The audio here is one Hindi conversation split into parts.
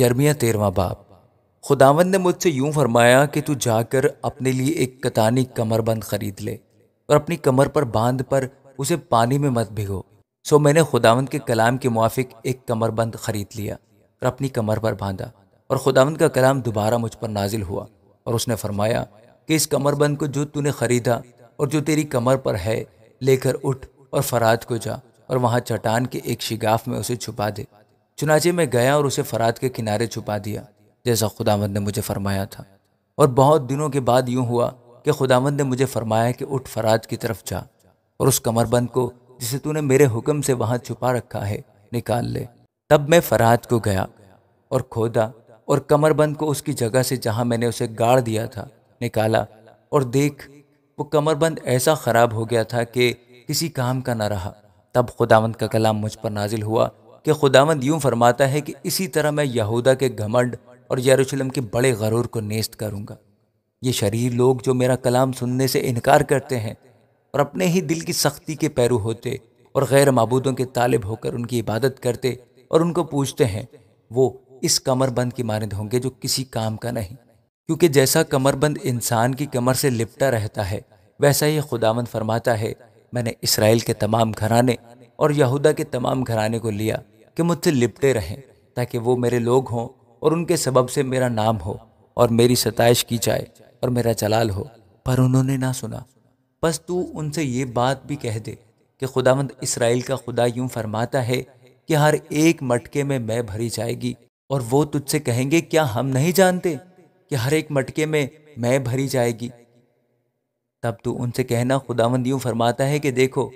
यर्मिया तेरवा बाप खुदावन ने मुझसे यूं फरमाया कि तू जाकर अपने लिए एक कतानी कमरबंद खरीद ले और अपनी कमर पर बांध पर उसे पानी में मत भिगो सो मैंने खुदावंद के कलाम के मुआफिक एक कमरबंद खरीद लिया और अपनी कमर पर बांधा और खुदावंद का कलाम दोबारा मुझ पर नाजिल हुआ और उसने फरमाया कि इस कमरबंद को जो तूने खरीदा और जो तेरी कमर पर है लेकर उठ और फराज को जा और वहाँ चट्टान के एक शिगाफ में उसे छुपा दे चुनाचे मैं गया और उसे फरात के किनारे छुपा दिया जैसा खुदावंद ने मुझे फरमाया था और बहुत दिनों के बाद यूं हुआ कि खुदावंद ने मुझे फरमाया कि उठ फरात की तरफ जा और उस कमरबंद को जिसे तूने मेरे हुक्म से वहां छुपा रखा है निकाल ले तब मैं फरात को गया और खोदा और कमरबंद को उसकी जगह से जहां मैंने उसे गाड़ दिया था निकाला और देख वो कमरबंद ऐसा ख़राब हो गया था कि किसी काम का न रहा तब खुदावंद का कलाम मुझ पर नाजिल हुआ कि खुदावंद यूँ फरमाता है कि इसी तरह मैं यहूदा के घमंड और यरूशलेम के बड़े गरूर को नेस्त करूँगा ये शरीर लोग जो मेरा कलाम सुनने से इनकार करते हैं और अपने ही दिल की सख्ती के पैरू होते और गैर मबूदों के तालिब होकर उनकी इबादत करते और उनको पूछते हैं वो इस कमरबंद की मानद होंगे जो किसी काम का नहीं क्योंकि जैसा कमरबंद इंसान की कमर से लिपटा रहता है वैसा ही खुदावंद फरमाता है मैंने इसराइल के तमाम घराने और यहूदा के तमाम घराने को लिया कि मुझसे लिपटे रहें ताकि वो मेरे लोग हों और उनके सबब से मेरा नाम हो और मेरी सताइश की जाए और मेरा जलाल हो पर उन्होंने ना सुना बस तू उनसे ये बात भी कह दे कि खुदावंद इसराइल का खुदा यूं फरमाता है कि हर एक मटके में मैं भरी जाएगी और वो तुझसे कहेंगे क्या हम नहीं जानते कि हर एक मटके में मैं भरी जाएगी तब तू उनसे कहना खुदावंद यूं फरमाता है कि देखो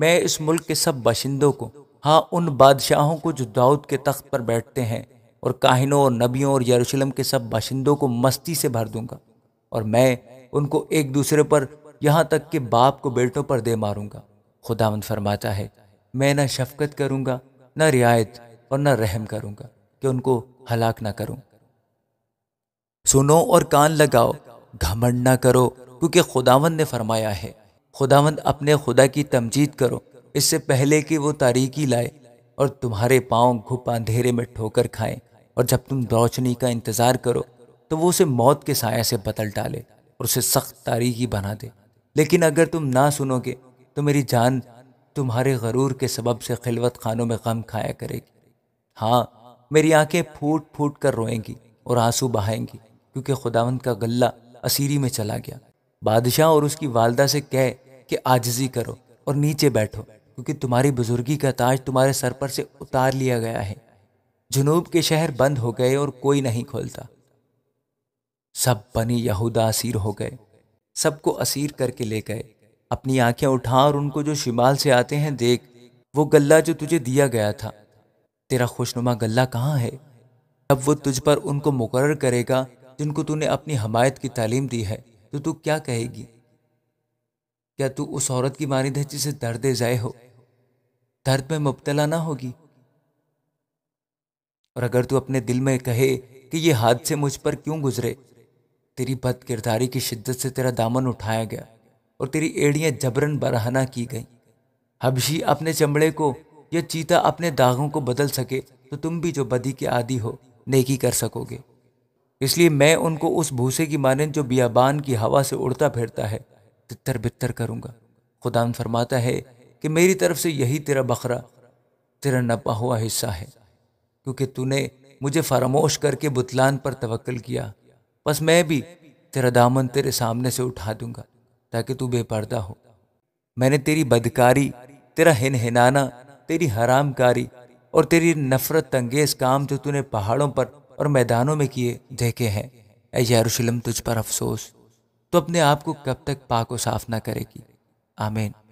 मैं इस मुल्क के सब बाशिंदों को हाँ उन बादशाहों को जो दाऊद के तख्त पर बैठते हैं और काहिनों और नबियों और यरूशलेम के सब बाशिंदों को मस्ती से भर दूंगा और मैं उनको एक दूसरे पर यहाँ तक कि बाप को बेटों पर दे मारूंगा खुदावंद फरमाता है मैं न शफकत करूंगा न रियायत और न रहम करूंगा कि उनको हलाक ना करूं सुनो और कान लगाओ घमंड ना करो क्योंकि खुदावंद ने फरमाया है खुदावंद अपने खुदा की तमजीद करो इससे पहले कि वो तारीकी लाए और तुम्हारे पांव घुप अंधेरे में ठोकर खाएं और जब तुम रोशनी का इंतज़ार करो तो वो उसे मौत के साया से बदल डाले और उसे सख्त तारीकी बना दे लेकिन अगर तुम ना सुनोगे तो मेरी जान तुम्हारे गरूर के सबब से खिलवत खानों में गम खाया करेगी हाँ मेरी आंखें फूट फूट कर रोएंगी और आंसू बहाएंगी क्योंकि खुदावंत का गल्ला असीरी में चला गया बादशाह और उसकी वालदा से कह कि आजजी करो और नीचे बैठो क्योंकि तुम्हारी बुजुर्गी का ताज तुम्हारे सर पर से उतार लिया गया है जुनूब के शहर बंद हो गए और कोई नहीं खोलता सब बनी यहूदा असीर हो गए सबको असीर करके ले गए अपनी आंखें उठा और उनको जो शिमाल से आते हैं देख वो गल्ला जो तुझे दिया गया था तेरा खुशनुमा गल्ला कहाँ है अब वो तुझ पर उनको मुकर करेगा जिनको तूने अपनी हमायत की तालीम दी है तो तू क्या कहेगी क्या तू उस औरत की मानिंद है जिसे दर्द जाए हो दर्द में मुबतला ना होगी और अगर तू अपने दिल में कहे कि ये हादसे मुझ पर क्यों गुजरे तेरी बद किरदारी की शिद्दत से तेरा दामन उठाया गया और तेरी एड़ियाँ जबरन बरहना की गई हबशी अपने चमड़े को या चीता अपने दागों को बदल सके तो तुम भी जो बदी के आदि हो नेकी कर सकोगे इसलिए मैं उनको उस भूसे की माने जो बियाबान की हवा से उड़ता फिरता है तितर बितर करूँगा खुदान फरमाता है कि मेरी तरफ से यही तेरा बकरा तेरा नपा हुआ हिस्सा है क्योंकि तूने मुझे फरामोश करके बुतलान पर तवक्ल किया बस मैं भी तेरा दामन तेरे सामने से उठा दूंगा ताकि तू बेपर्दा हो मैंने तेरी बदकारी तेरा हिनाना तेरी हरामकारी और तेरी नफरत अंगेज काम जो तूने पहाड़ों पर और मैदानों में किए देखे हैं ए यारुशलम तुझ पर अफसोस तो अपने आप को कब तक पाक साफ ना करेगी आमीन